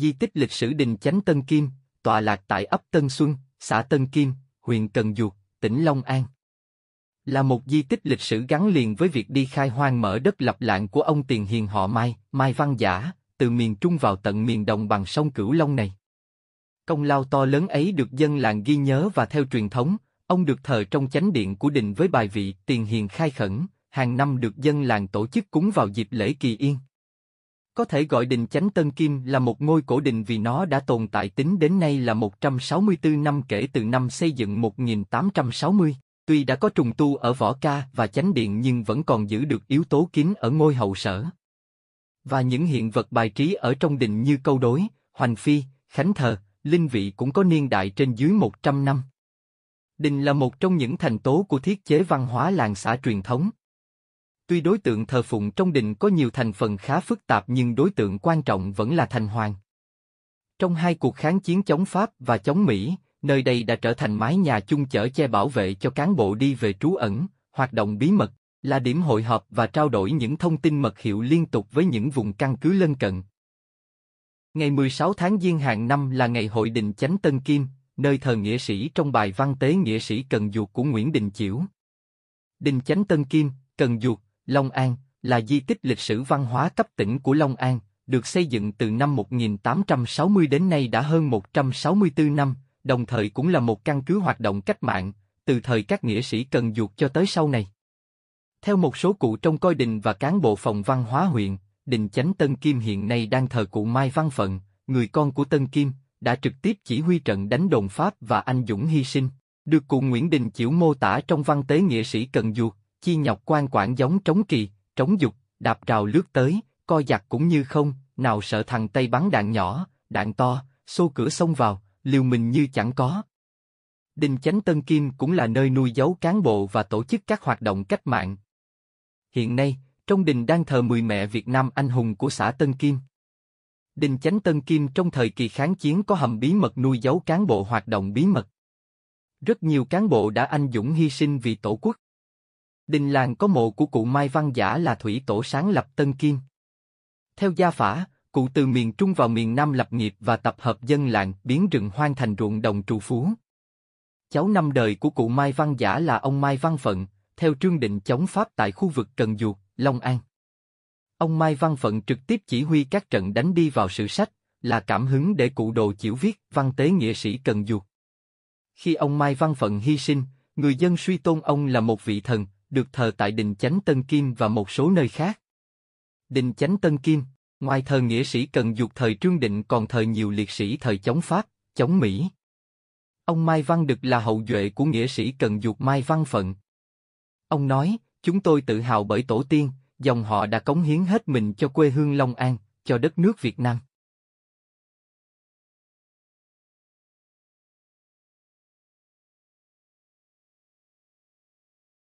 Di tích lịch sử đình chánh Tân Kim, tọa lạc tại ấp Tân Xuân, xã Tân Kim, huyện Cần Duộc, tỉnh Long An. Là một di tích lịch sử gắn liền với việc đi khai hoang mở đất lập lạng của ông Tiền Hiền họ Mai, Mai Văn Giả, từ miền Trung vào tận miền đồng bằng sông Cửu Long này. Công lao to lớn ấy được dân làng ghi nhớ và theo truyền thống, ông được thờ trong chánh điện của đình với bài vị Tiền Hiền khai khẩn, hàng năm được dân làng tổ chức cúng vào dịp lễ kỳ yên. Có thể gọi đình chánh Tân Kim là một ngôi cổ đình vì nó đã tồn tại tính đến nay là 164 năm kể từ năm xây dựng 1860. Tuy đã có trùng tu ở võ ca và chánh điện nhưng vẫn còn giữ được yếu tố kín ở ngôi hậu sở. Và những hiện vật bài trí ở trong đình như câu đối, hoành phi, khánh thờ, linh vị cũng có niên đại trên dưới 100 năm. Đình là một trong những thành tố của thiết chế văn hóa làng xã truyền thống, Tuy đối tượng thờ phụng trong đình có nhiều thành phần khá phức tạp nhưng đối tượng quan trọng vẫn là thành hoàng. Trong hai cuộc kháng chiến chống Pháp và chống Mỹ, nơi đây đã trở thành mái nhà chung chở che bảo vệ cho cán bộ đi về trú ẩn, hoạt động bí mật, là điểm hội họp và trao đổi những thông tin mật hiệu liên tục với những vùng căn cứ lân cận. Ngày 16 tháng Giêng hàng năm là ngày hội đình chánh Tân Kim, nơi thờ nghĩa sĩ trong bài văn tế nghĩa sĩ Cần Duột của Nguyễn Đình Chiểu. Đình chánh Tân Kim, Cần Duột, Long An là di tích lịch sử văn hóa cấp tỉnh của Long An, được xây dựng từ năm 1860 đến nay đã hơn 164 năm, đồng thời cũng là một căn cứ hoạt động cách mạng, từ thời các nghĩa sĩ cần duột cho tới sau này. Theo một số cụ trong coi đình và cán bộ phòng văn hóa huyện, đình chánh Tân Kim hiện nay đang thờ cụ Mai Văn Phận, người con của Tân Kim, đã trực tiếp chỉ huy trận đánh đồng Pháp và anh Dũng hy sinh, được cụ Nguyễn Đình Chiểu mô tả trong văn tế nghĩa sĩ Cần Duột, Chi nhọc quan quản giống trống kỳ trống dục, đạp rào lướt tới, co giặc cũng như không, nào sợ thằng Tây bắn đạn nhỏ, đạn to, xô cửa xông vào, liều mình như chẳng có. Đình Chánh Tân Kim cũng là nơi nuôi giấu cán bộ và tổ chức các hoạt động cách mạng. Hiện nay, trong đình đang thờ mười mẹ Việt Nam anh hùng của xã Tân Kim. Đình Chánh Tân Kim trong thời kỳ kháng chiến có hầm bí mật nuôi giấu cán bộ hoạt động bí mật. Rất nhiều cán bộ đã anh dũng hy sinh vì tổ quốc. Đình làng có mộ của cụ Mai Văn Giả là thủy tổ sáng lập Tân Kiên. Theo gia phả, cụ từ miền Trung vào miền Nam lập nghiệp và tập hợp dân làng biến rừng hoang thành ruộng đồng trù phú. Cháu năm đời của cụ Mai Văn Giả là ông Mai Văn Phận, theo trương định chống Pháp tại khu vực Cần Duộc, Long An. Ông Mai Văn Phận trực tiếp chỉ huy các trận đánh đi vào sử sách, là cảm hứng để cụ đồ chịu viết văn tế nghĩa sĩ Cần Duộc. Khi ông Mai Văn Phận hy sinh, người dân suy tôn ông là một vị thần, được thờ tại đình chánh Tân Kim và một số nơi khác. Đình chánh Tân Kim, ngoài thờ nghĩa sĩ cần dục thời Trương Định còn thờ nhiều liệt sĩ thời chống Pháp, chống Mỹ. Ông Mai Văn Đực là hậu duệ của nghĩa sĩ cần dục Mai Văn Phận. Ông nói, chúng tôi tự hào bởi tổ tiên, dòng họ đã cống hiến hết mình cho quê hương Long An, cho đất nước Việt Nam.